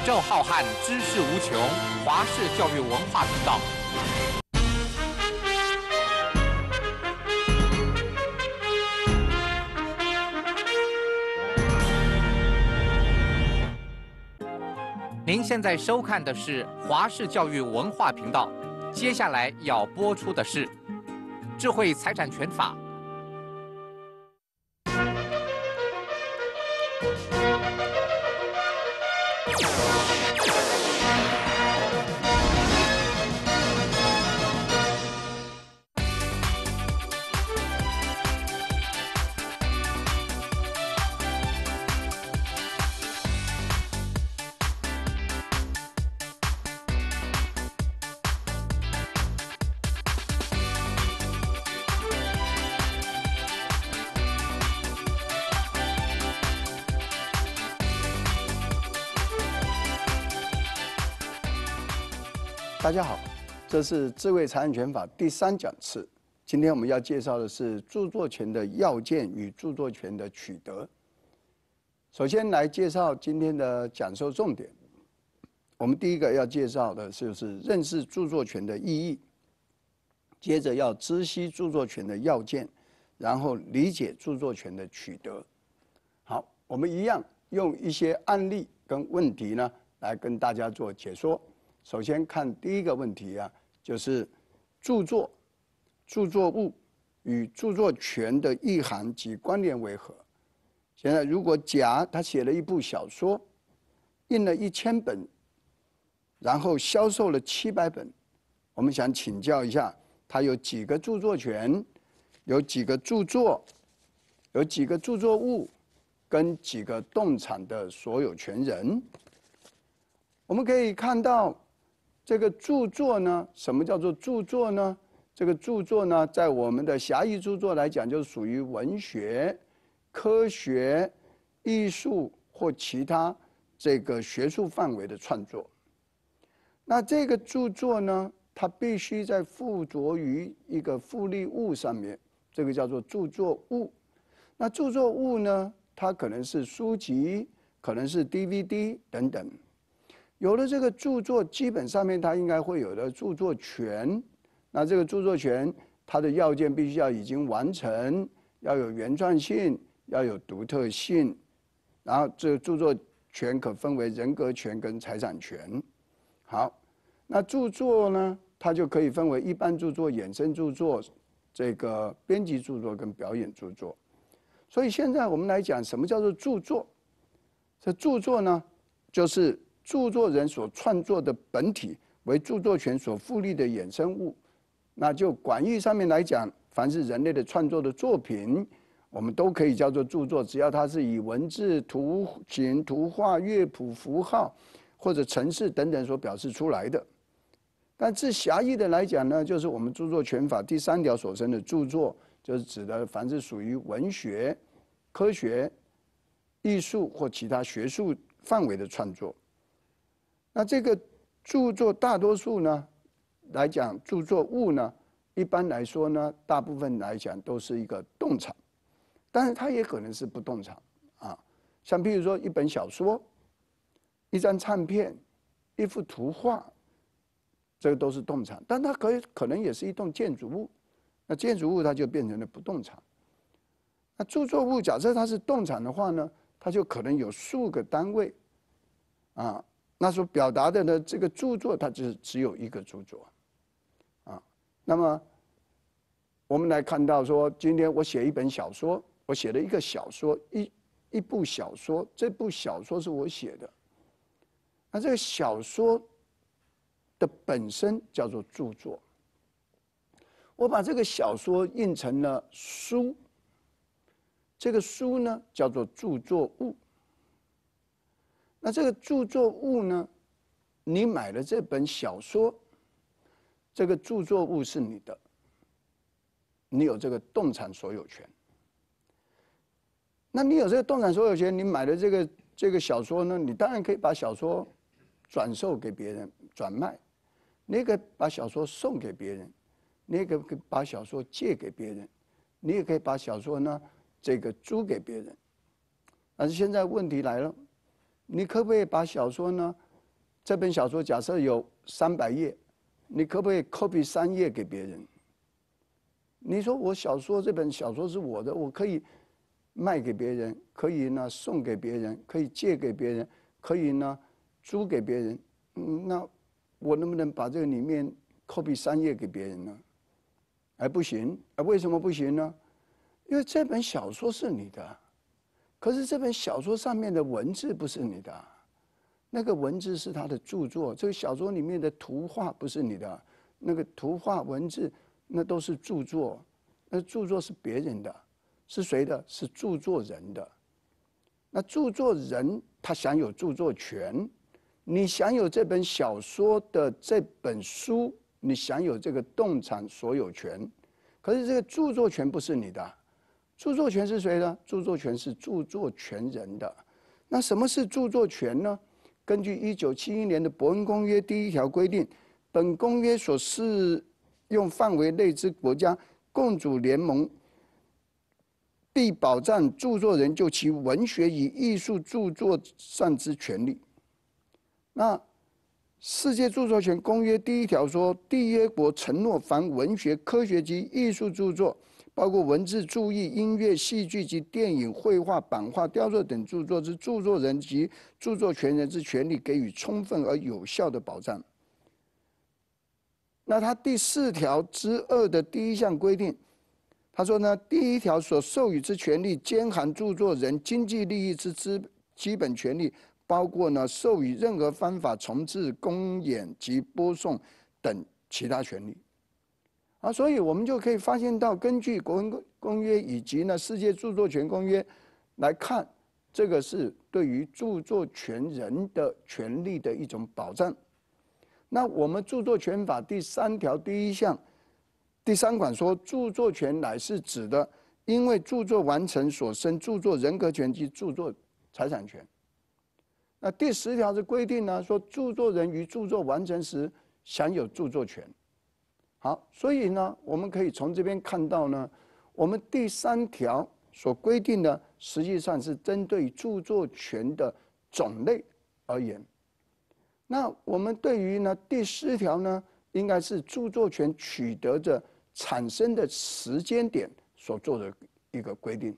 宇宙浩瀚，知识无穷。华氏教育文化频道。您现在收看的是华氏教育文化频道，接下来要播出的是《智慧财产权法》。大家好，这是《智慧财产权法》第三讲次。今天我们要介绍的是著作权的要件与著作权的取得。首先来介绍今天的讲授重点。我们第一个要介绍的就是认识著作权的意义，接着要知悉著作权的要件，然后理解著作权的取得。好，我们一样用一些案例跟问题呢，来跟大家做解说。首先看第一个问题啊，就是著作、著作物与著作权的意涵及关联为何？现在如果甲他写了一部小说，印了一千本，然后销售了七百本，我们想请教一下，他有几个著作权，有几个著作，有几个著作物，跟几个动产的所有权人？我们可以看到。这个著作呢？什么叫做著作呢？这个著作呢，在我们的狭义著作来讲，就是属于文学、科学、艺术或其他这个学术范围的创作。那这个著作呢，它必须在附着于一个附立物上面，这个叫做著作物。那著作物呢，它可能是书籍，可能是 DVD 等等。有了这个著作，基本上面它应该会有的著作权。那这个著作权，它的要件必须要已经完成，要有原创性，要有独特性。然后这个著作权可分为人格权跟财产权。好，那著作呢，它就可以分为一般著作、衍生著作、这个编辑著作跟表演著作。所以现在我们来讲什么叫做著作？这著作呢，就是。著作人所创作的本体为著作权所附利的衍生物，那就广义上面来讲，凡是人类的创作的作品，我们都可以叫做著作，只要它是以文字、图形、图画、乐谱、符号或者程式等等所表示出来的。但自狭义的来讲呢，就是我们著作权法第三条所称的著作，就是指的凡是属于文学、科学、艺术或其他学术范围的创作。那这个著作大多数呢，来讲，著作物呢，一般来说呢，大部分来讲都是一个动产，但是它也可能是不动产啊，像比如说一本小说、一张唱片、一幅图画，这个都是动产，但它可以可能也是一栋建筑物，那建筑物它就变成了不动产。那著作物假设它是动产的话呢，它就可能有数个单位，啊。那所表达的呢？这个著作，它只只有一个著作，啊。那么，我们来看到说，今天我写一本小说，我写了一个小说，一一部小说，这部小说是我写的。那这个小说的本身叫做著作。我把这个小说印成了书，这个书呢叫做著作物。那这个著作物呢？你买了这本小说，这个著作物是你的，你有这个动产所有权。那你有这个动产所有权，你买的这个这个小说呢？你当然可以把小说转售给别人，转卖；你可以把小说送给别人，你也可以把小说借给别人，你也可以把小说呢这个租给别人。但是现在问题来了。你可不可以把小说呢？这本小说假设有三百页，你可不可以 copy 三页给别人？你说我小说这本小说是我的，我可以卖给别人，可以呢送给别人，可以借给别人，可以呢租给别人。嗯，那我能不能把这个里面 copy 三页给别人呢？哎，不行啊？为什么不行呢？因为这本小说是你的。可是这本小说上面的文字不是你的，那个文字是他的著作。这个小说里面的图画不是你的，那个图画文字那都是著作，那著作是别人的，是谁的？是著作人的。那著作人他享有著作权，你享有这本小说的这本书，你享有这个动产所有权，可是这个著作权不是你的。著作权是谁的？著作权是著作权人的。那什么是著作权呢？根据一九七一年的伯恩公约，第一条规定，本公约所适用范围内之国家，共主联盟，必保障著作人就其文学与艺术著作上之权利。那世界著作权公约第一条说，缔约国承诺凡文学、科学及艺术著作。包括文字、注意、音乐、戏剧及电影、绘画、版画、雕塑等著作之著作人及著作权人之权利给予充分而有效的保障。那他第四条之二的第一项规定，他说呢，第一条所授予之权利兼含著作人经济利益之基基本权利，包括呢授予任何方法重制、公演及播送等其他权利。啊，所以我们就可以发现到，根据《国文公约》以及呢《世界著作权公约》来看，这个是对于著作权人的权利的一种保障。那我们《著作权法》第三条第一项第三款说，著作权乃是指的，因为著作完成所生著作人格权及著作财产权。那第十条的规定呢，说，著作人于著作完成时享有著作权。好，所以呢，我们可以从这边看到呢，我们第三条所规定的实际上是针对著作权的种类而言。那我们对于呢第四条呢，应该是著作权取得的产生的时间点所做的一个规定。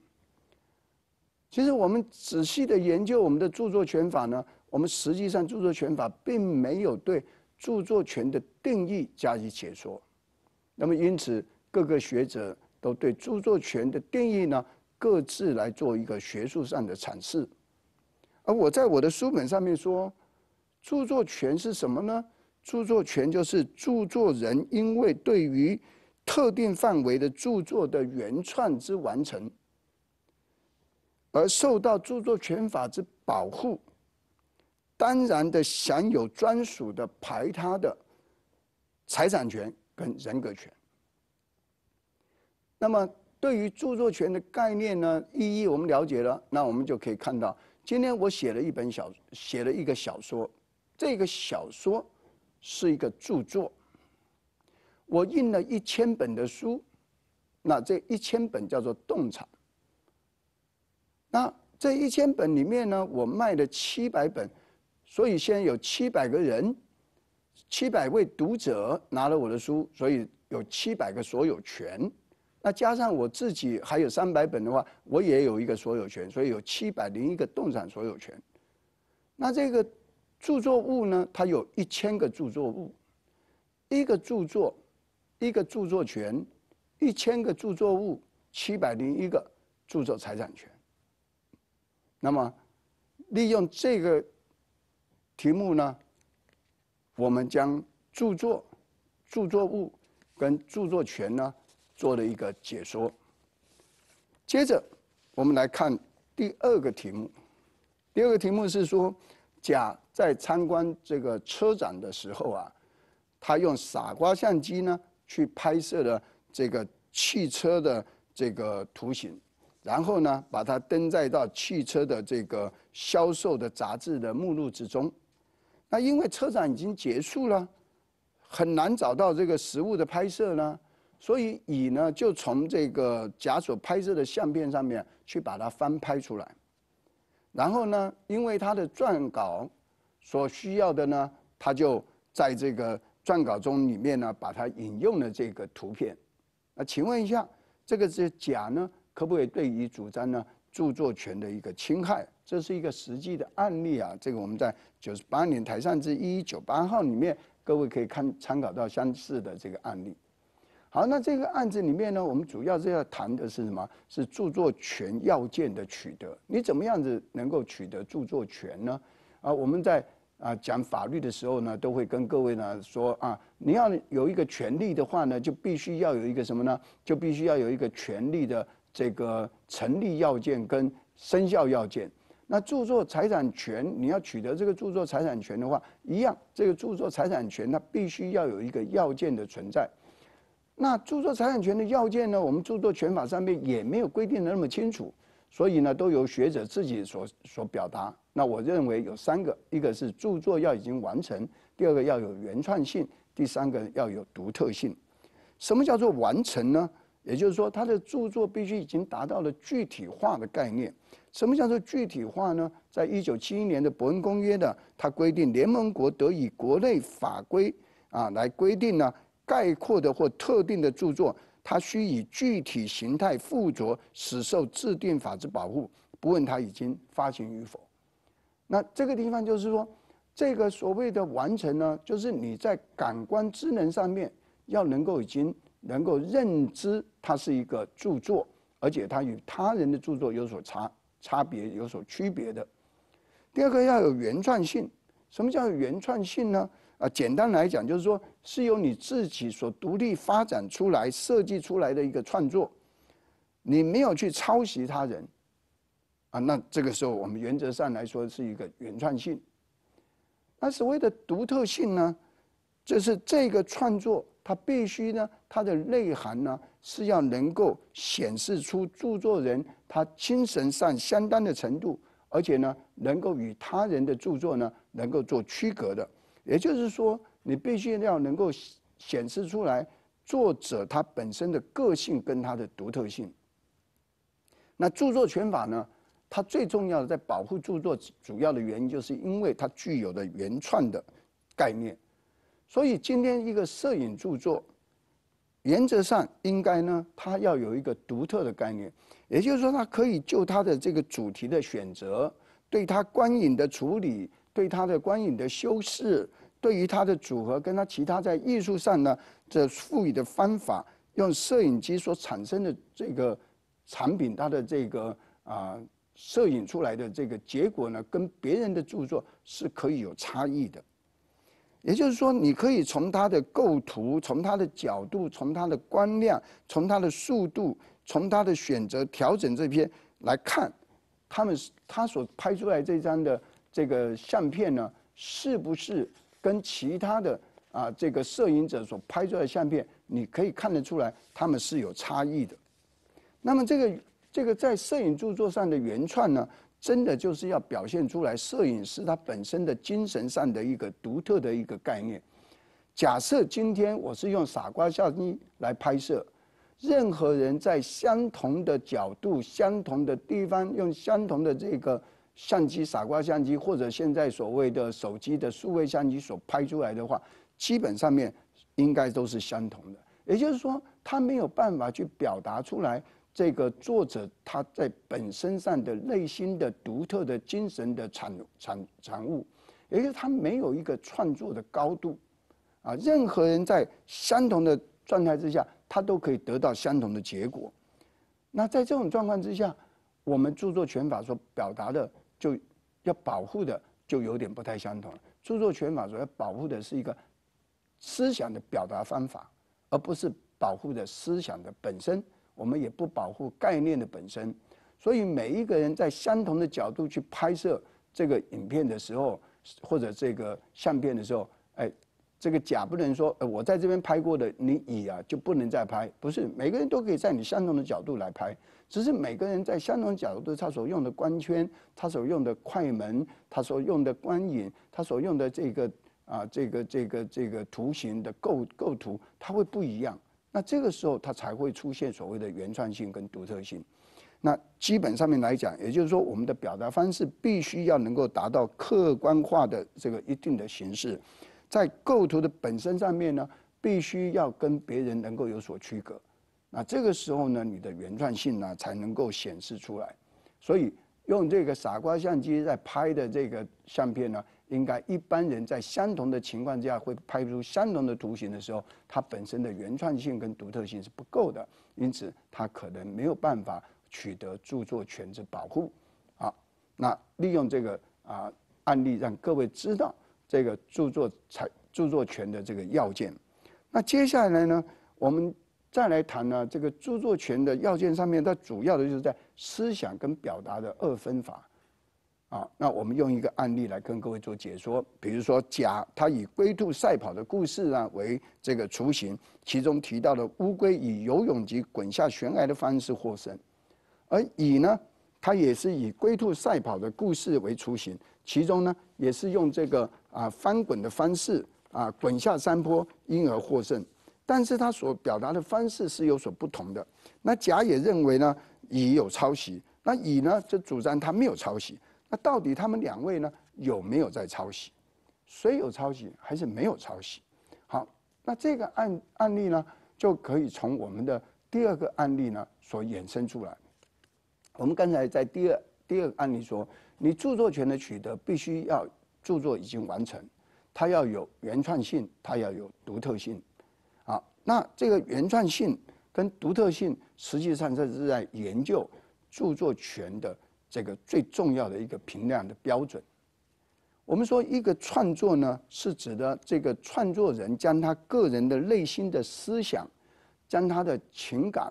其实我们仔细的研究我们的著作权法呢，我们实际上著作权法并没有对著作权的定义加以解说。那么，因此各个学者都对著作权的定义呢，各自来做一个学术上的阐释。而我在我的书本上面说，著作权是什么呢？著作权就是著作人因为对于特定范围的著作的原创之完成，而受到著作权法之保护，当然的享有专属的排他的财产权。跟人格权。那么，对于著作权的概念呢，意义我们了解了，那我们就可以看到，今天我写了一本小，写了一个小说，这个小说是一个著作，我印了一千本的书，那这一千本叫做动产，那这一千本里面呢，我卖了七百本，所以现在有七百个人。七百位读者拿了我的书，所以有七百个所有权。那加上我自己还有三百本的话，我也有一个所有权，所以有七百零一个动产所有权。那这个著作物呢？它有一千个著作物，一个著作，一个著作权，一千个著作物，七百零一个著作财产权。那么利用这个题目呢？我们将著作、著作物跟著作权呢做了一个解说。接着，我们来看第二个题目。第二个题目是说，甲在参观这个车展的时候啊，他用傻瓜相机呢去拍摄了这个汽车的这个图形，然后呢把它登载到汽车的这个销售的杂志的目录之中。那因为车展已经结束了，很难找到这个实物的拍摄呢，所以乙呢就从这个甲所拍摄的相片上面去把它翻拍出来，然后呢，因为他的撰稿所需要的呢，他就在这个撰稿中里面呢把它引用了这个图片，那请问一下，这个是甲呢可不可以对于主张呢著作权的一个侵害？这是一个实际的案例啊，这个我们在九十八年台上之一一九八号里面，各位可以看参考到相似的这个案例。好，那这个案子里面呢，我们主要是要谈的是什么？是著作权要件的取得，你怎么样子能够取得著作权呢？啊，我们在啊讲法律的时候呢，都会跟各位呢说啊，你要有一个权利的话呢，就必须要有一个什么呢？就必须要有一个权利的这个成立要件跟生效要件。那著作财产权，你要取得这个著作财产权的话，一样，这个著作财产权它必须要有一个要件的存在。那著作财产权的要件呢，我们著作权法上面也没有规定的那么清楚，所以呢，都由学者自己所所表达。那我认为有三个：一个是著作要已经完成，第二个要有原创性，第三个要有独特性。什么叫做完成呢？也就是说，他的著作必须已经达到了具体化的概念。什么叫做具体化呢？在一九七一年的伯恩公约的，它规定，联盟国得以国内法规啊来规定呢，概括的或特定的著作，它需以具体形态附着，使受制定法制保护，不问它已经发行与否。那这个地方就是说，这个所谓的完成呢，就是你在感官智能上面要能够已经。能够认知它是一个著作，而且它与他人的著作有所差差别、有所区别的。第二个要有原创性，什么叫原创性呢？啊，简单来讲就是说是由你自己所独立发展出来、设计出来的一个创作，你没有去抄袭他人，啊，那这个时候我们原则上来说是一个原创性。那所谓的独特性呢，就是这个创作。它必须呢，它的内涵呢是要能够显示出著作人他精神上相当的程度，而且呢能够与他人的著作呢能够做区隔的，也就是说你必须要能够显示出来作者他本身的个性跟他的独特性。那著作权法呢，它最重要的在保护著作主要的原因，就是因为它具有的原创的概念。所以今天一个摄影著作，原则上应该呢，它要有一个独特的概念，也就是说，它可以就它的这个主题的选择，对它光影的处理，对它的光影的修饰，对于它的组合跟它其他在艺术上呢这赋予的方法，用摄影机所产生的这个产品，它的这个啊摄影出来的这个结果呢，跟别人的著作是可以有差异的。也就是说，你可以从他的构图、从他的角度、从他的光亮、从他的速度、从他的选择调整这篇来看，他们他所拍出来这张的这个相片呢，是不是跟其他的啊这个摄影者所拍出来的相片，你可以看得出来，他们是有差异的。那么，这个这个在摄影著作上的原创呢？真的就是要表现出来，摄影师他本身的精神上的一个独特的一个概念。假设今天我是用傻瓜相机来拍摄，任何人在相同的角度、相同的地方，用相同的这个相机、傻瓜相机或者现在所谓的手机的数位相机所拍出来的话，基本上面应该都是相同的。也就是说，他没有办法去表达出来。这个作者他在本身上的内心的独特的精神的产产产物，也就是他没有一个创作的高度，啊，任何人在相同的状态之下，他都可以得到相同的结果。那在这种状况之下，我们著作权法所表达的，就要保护的就有点不太相同。著作权法所要保护的是一个思想的表达方法，而不是保护的思想的本身。我们也不保护概念的本身，所以每一个人在相同的角度去拍摄这个影片的时候，或者这个相片的时候，哎，这个甲不能说，我在这边拍过的，你乙啊就不能再拍。不是，每个人都可以在你相同的角度来拍，只是每个人在相同角度，他所用的光圈，他所用的快门，他所用的光影，他所用的这个啊，这个这个这个图形的构构图，它会不一样。那这个时候，它才会出现所谓的原创性跟独特性。那基本上面来讲，也就是说，我们的表达方式必须要能够达到客观化的这个一定的形式，在构图的本身上面呢，必须要跟别人能够有所区隔。那这个时候呢，你的原创性呢才能够显示出来。所以，用这个傻瓜相机在拍的这个相片呢。应该一般人在相同的情况下会拍出相同的图形的时候，它本身的原创性跟独特性是不够的，因此它可能没有办法取得著作权之保护。啊，那利用这个啊案例让各位知道这个著作财著作权的这个要件。那接下来呢，我们再来谈呢这个著作权的要件上面，它主要的就是在思想跟表达的二分法。啊，那我们用一个案例来跟各位做解说。比如说，甲他以龟兔赛跑的故事啊为这个雏形，其中提到的乌龟以游泳及滚下悬崖的方式获胜，而乙呢，他也是以龟兔赛跑的故事为雏形，其中呢也是用这个啊翻滚的方式啊滚下山坡，因而获胜。但是他所表达的方式是有所不同的。那甲也认为呢乙有抄袭，那乙呢就主张他没有抄袭。那到底他们两位呢有没有在抄袭？谁有抄袭还是没有抄袭？好，那这个案案例呢就可以从我们的第二个案例呢所衍生出来。我们刚才在第二第二个案例说，你著作权的取得必须要著作已经完成，它要有原创性，它要有独特性。啊，那这个原创性跟独特性，实际上这是在研究著作权的。这个最重要的一个评量的标准，我们说一个创作呢，是指的这个创作人将他个人的内心的思想，将他的情感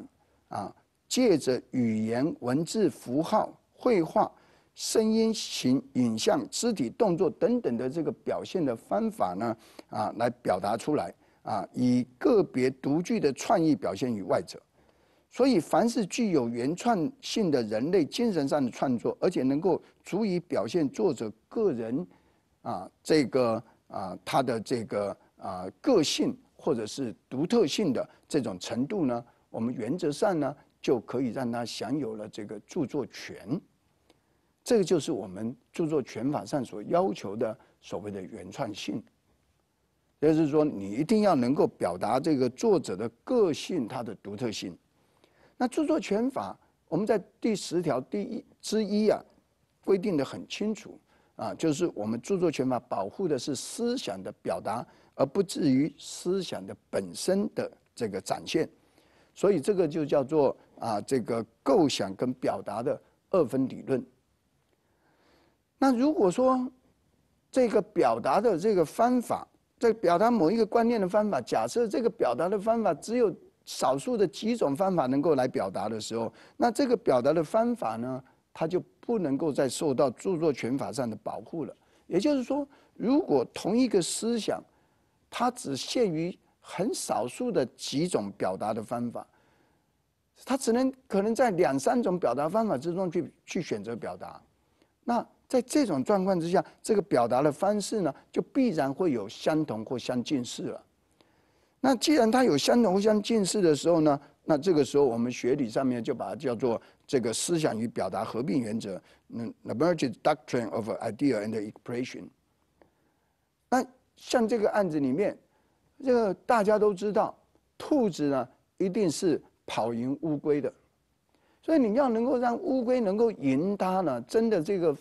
啊，借着语言、文字符号、绘画、声音、形、影像、肢体动作等等的这个表现的方法呢，啊，来表达出来啊，以个别独具的创意表现于外者。所以，凡是具有原创性的人类精神上的创作，而且能够足以表现作者个人，啊，这个啊，他的这个啊个性或者是独特性的这种程度呢，我们原则上呢就可以让他享有了这个著作权。这个就是我们著作权法上所要求的所谓的原创性，也就是说，你一定要能够表达这个作者的个性，他的独特性。那著作权法，我们在第十条第一之一啊，规定的很清楚啊，就是我们著作权法保护的是思想的表达，而不至于思想的本身的这个展现。所以这个就叫做啊，这个构想跟表达的二分理论。那如果说这个表达的这个方法，在表达某一个观念的方法，假设这个表达的方法只有。少数的几种方法能够来表达的时候，那这个表达的方法呢，它就不能够再受到著作权法上的保护了。也就是说，如果同一个思想，它只限于很少数的几种表达的方法，它只能可能在两三种表达方法之中去去选择表达。那在这种状况之下，这个表达的方式呢，就必然会有相同或相近似了。那既然它有相同互相近似的时候呢，那这个时候我们学理上面就把它叫做这个思想与表达合并原则，那那 merge doctrine of idea and expression。那像这个案子里面，这个大家都知道，兔子呢一定是跑赢乌龟的，所以你要能够让乌龟能够赢它呢，真的这个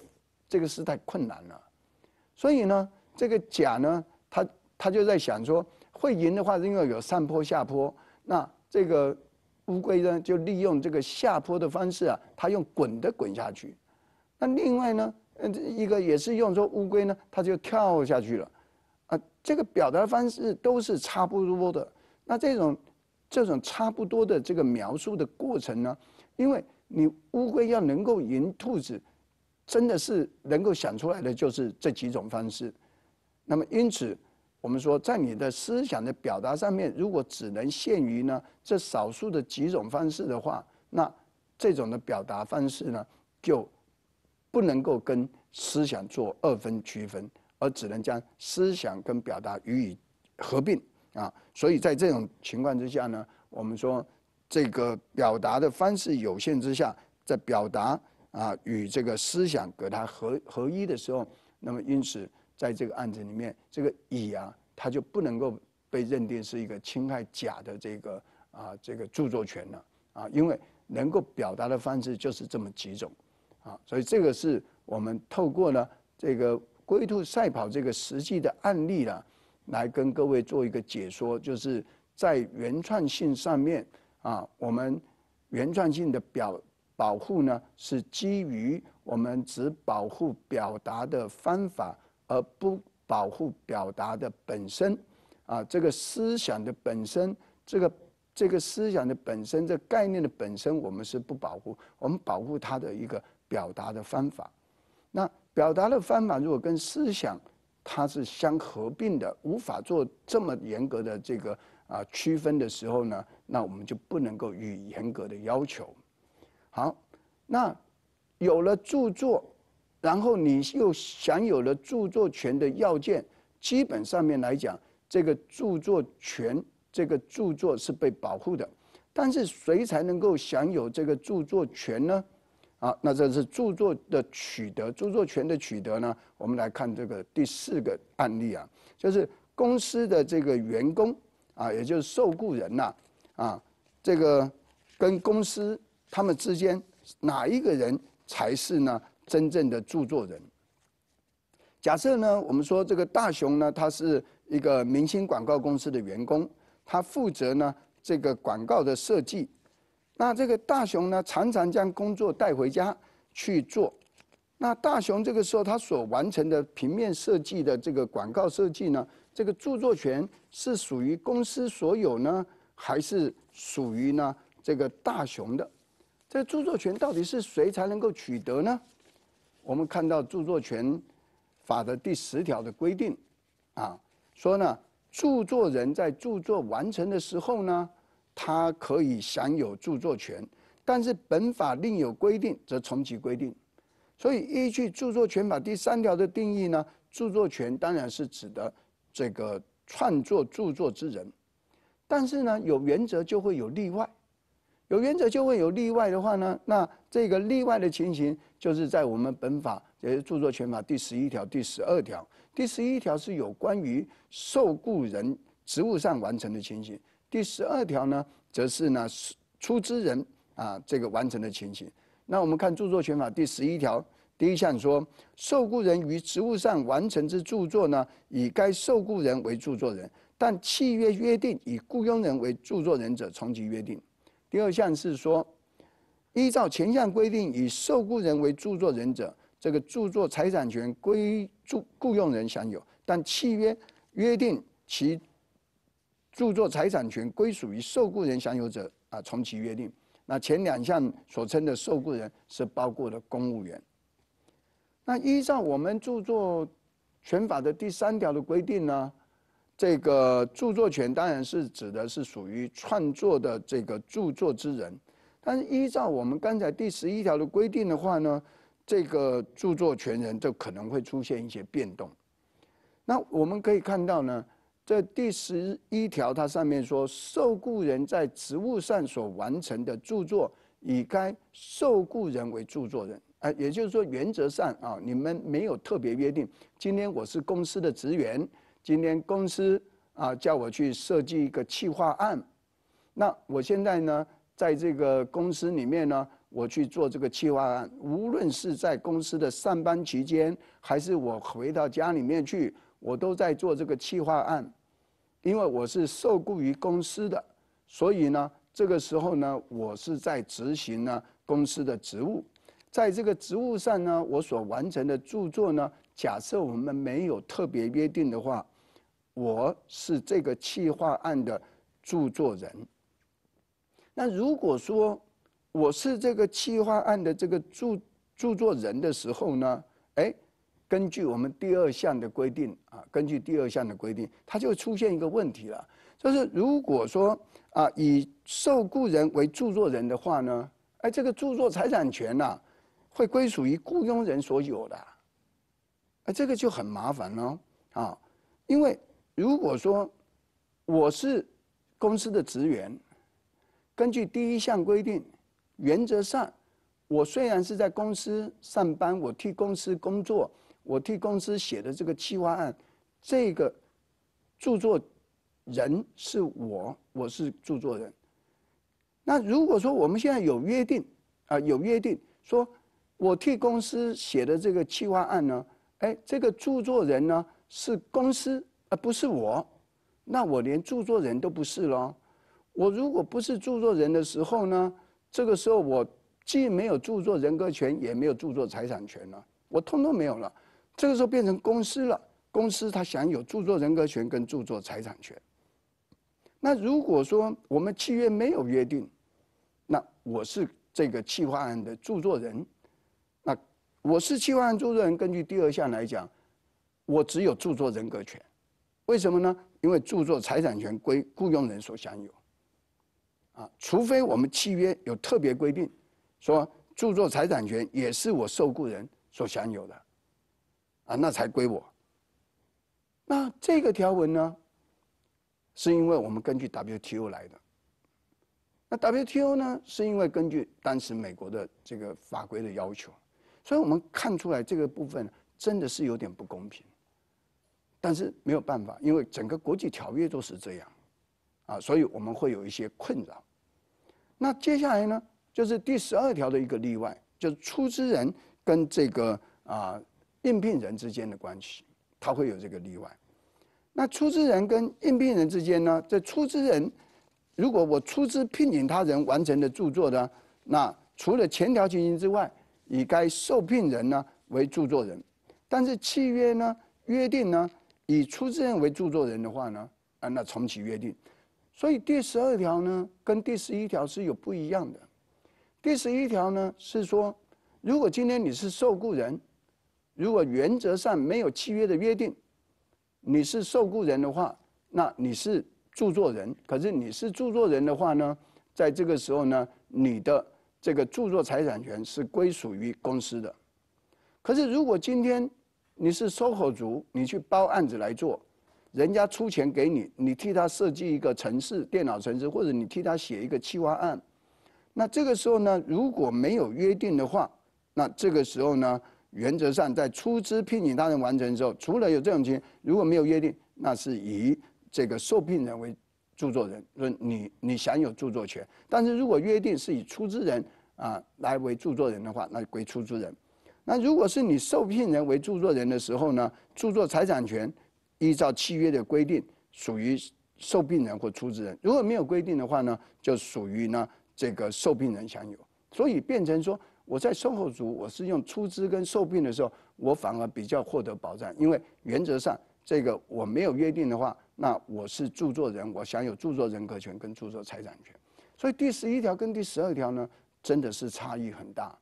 这个是太困难了。所以呢，这个甲呢，他他就在想说。会赢的话因为有上坡下坡，那这个乌龟呢就利用这个下坡的方式啊，它用滚的滚下去。那另外呢，呃，一个也是用说乌龟呢，它就跳下去了，啊，这个表达方式都是差不多的。那这种这种差不多的这个描述的过程呢，因为你乌龟要能够赢兔子，真的是能够想出来的就是这几种方式。那么因此。我们说，在你的思想的表达上面，如果只能限于呢这少数的几种方式的话，那这种的表达方式呢，就不能够跟思想做二分区分，而只能将思想跟表达予以合并啊。所以在这种情况之下呢，我们说这个表达的方式有限之下，在表达啊与这个思想给它合合一的时候，那么因此。在这个案子里面，这个乙啊，他就不能够被认定是一个侵害甲的这个啊这个著作权了啊，因为能够表达的方式就是这么几种，啊，所以这个是我们透过呢这个龟兔赛跑这个实际的案例了，来跟各位做一个解说，就是在原创性上面啊，我们原创性的表保护呢是基于我们只保护表达的方法。而不保护表达的本身，啊，这个思想的本身，这个这个思想的本身，这概念的本身，我们是不保护。我们保护它的一个表达的方法。那表达的方法如果跟思想它是相合并的，无法做这么严格的这个啊区分的时候呢，那我们就不能够予严格的要求。好，那有了著作。然后你又享有了著作权的要件，基本上面来讲，这个著作权这个著作是被保护的。但是谁才能够享有这个著作权呢？啊，那这是著作的取得，著作权的取得呢？我们来看这个第四个案例啊，就是公司的这个员工啊，也就是受雇人呐，啊，这个跟公司他们之间哪一个人才是呢？真正的著作人。假设呢，我们说这个大雄呢，他是一个明星广告公司的员工，他负责呢这个广告的设计。那这个大雄呢，常常将工作带回家去做。那大雄这个时候他所完成的平面设计的这个广告设计呢，这个著作权是属于公司所有呢，还是属于呢这个大雄的？这著作权到底是谁才能够取得呢？我们看到著作权法的第十条的规定，啊，说呢，著作人在著作完成的时候呢，他可以享有著作权，但是本法另有规定，则从其规定。所以依据著作权法第三条的定义呢，著作权当然是指的这个创作著作之人，但是呢，有原则就会有例外。有原则就会有例外的话呢？那这个例外的情形，就是在我们本法，也就是著作权法第十一条、第十二条。第十一条是有关于受雇人职务上完成的情形；第十二条呢，则是呢出资人啊这个完成的情形。那我们看著作权法第十一条第一项说：受雇人于职务上完成之著作呢，以该受雇人为著作人；但契约约定以雇佣人为著作人者，从其约定。第二项是说，依照前项规定，以受雇人为著作人者，这个著作财产权归雇雇佣人享有；但契约约定其著作财产权归属于受雇人享有者，啊，从其约定。那前两项所称的受雇人是包括了公务员。那依照我们著作权法的第三条的规定呢？这个著作权当然是指的是属于创作的这个著作之人，但是依照我们刚才第十一条的规定的话呢，这个著作权人就可能会出现一些变动。那我们可以看到呢，在第十一条它上面说，受雇人在职务上所完成的著作，以该受雇人为著作人。哎，也就是说原则上啊，你们没有特别约定，今天我是公司的职员。今天公司啊叫我去设计一个企划案，那我现在呢在这个公司里面呢，我去做这个企划案。无论是在公司的上班期间，还是我回到家里面去，我都在做这个企划案。因为我是受雇于公司的，所以呢，这个时候呢，我是在执行呢公司的职务。在这个职务上呢，我所完成的著作呢，假设我们没有特别约定的话。我是这个企划案的著作人。那如果说我是这个企划案的这个著著作人的时候呢，哎，根据我们第二项的规定啊，根据第二项的规定，它就出现一个问题了，就是如果说啊，以受雇人为著作人的话呢，哎，这个著作财产权呐，会归属于雇佣人所有的，哎，这个就很麻烦哦，啊，因为。如果说我是公司的职员，根据第一项规定，原则上我虽然是在公司上班，我替公司工作，我替公司写的这个企划案，这个著作人是我，我是著作人。那如果说我们现在有约定啊，有约定说，我替公司写的这个企划案呢，哎，这个著作人呢是公司。啊，不是我，那我连著作人都不是喽。我如果不是著作人的时候呢，这个时候我既没有著作人格权，也没有著作财产权了，我通通没有了。这个时候变成公司了，公司它享有著作人格权跟著作财产权。那如果说我们契约没有约定，那我是这个企划案的著作人，那我是企划案著作人，根据第二项来讲，我只有著作人格权。为什么呢？因为著作财产权归雇佣人所享有。啊，除非我们契约有特别规定，说著作财产权也是我受雇人所享有的，啊，那才归我。那这个条文呢，是因为我们根据 WTO 来的。那 WTO 呢，是因为根据当时美国的这个法规的要求，所以我们看出来这个部分真的是有点不公平。但是没有办法，因为整个国际条约都是这样，啊，所以我们会有一些困扰。那接下来呢，就是第十二条的一个例外，就是出资人跟这个啊应聘人之间的关系，他会有这个例外。那出资人跟应聘人之间呢，在出资人如果我出资聘请他人完成的著作呢，那除了前条情形之外，以该受聘人呢为著作人，但是契约呢约定呢。以出资人为著作人的话呢，啊，那重启约定。所以第十二条呢，跟第十一条是有不一样的。第十一条呢是说，如果今天你是受雇人，如果原则上没有契约的约定，你是受雇人的话，那你是著作人。可是你是著作人的话呢，在这个时候呢，你的这个著作财产权是归属于公司的。可是如果今天，你是 soho 族，你去包案子来做，人家出钱给你，你替他设计一个城市、电脑城市，或者你替他写一个企划案。那这个时候呢，如果没有约定的话，那这个时候呢，原则上在出资聘请他人完成的时候，除了有这种情况，如果没有约定，那是以这个受聘人为著作人，说你你享有著作权。但是如果约定是以出资人啊来为著作人的话，那归出资人。那如果是你受聘人为著作人的时候呢，著作财产权依照契约的规定属于受聘人或出资人；如果没有规定的话呢，就属于呢这个受聘人享有。所以变成说，我在身后组我是用出资跟受聘的时候，我反而比较获得保障，因为原则上这个我没有约定的话，那我是著作人，我享有著作人格权跟著作财产权。所以第十一条跟第十二条呢，真的是差异很大。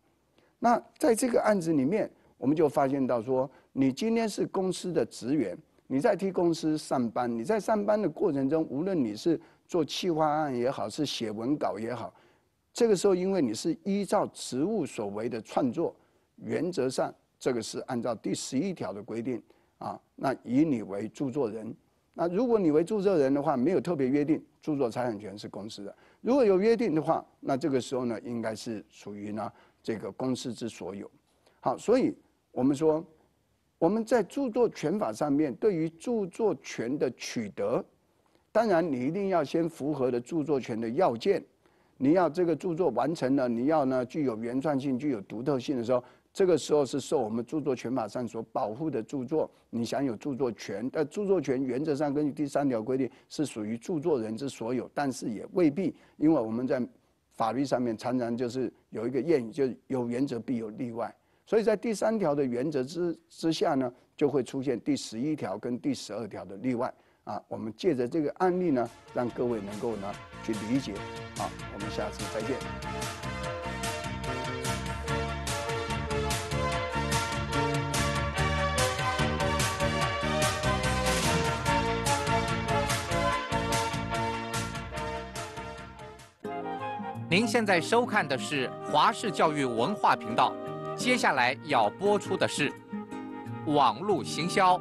那在这个案子里面，我们就发现到说，你今天是公司的职员，你在替公司上班，你在上班的过程中，无论你是做企划案也好，是写文稿也好，这个时候因为你是依照职务所为的创作，原则上这个是按照第十一条的规定啊，那以你为著作人。那如果你为著作人的话，没有特别约定，著作财产权是公司的；如果有约定的话，那这个时候呢，应该是属于呢。这个公司之所有，好，所以我们说，我们在著作权法上面对于著作权的取得，当然你一定要先符合的著作权的要件，你要这个著作完成了，你要呢具有原创性、具有独特性的时候，这个时候是受我们著作权法上所保护的著作，你享有著作权。呃，著作权原则上根据第三条规定是属于著作人之所有，但是也未必，因为我们在。法律上面常常就是有一个谚语，就有原则必有例外，所以在第三条的原则之之下呢，就会出现第十一条跟第十二条的例外啊。我们借着这个案例呢，让各位能够呢去理解。好，我们下次再见。您现在收看的是华视教育文化频道，接下来要播出的是网络行销。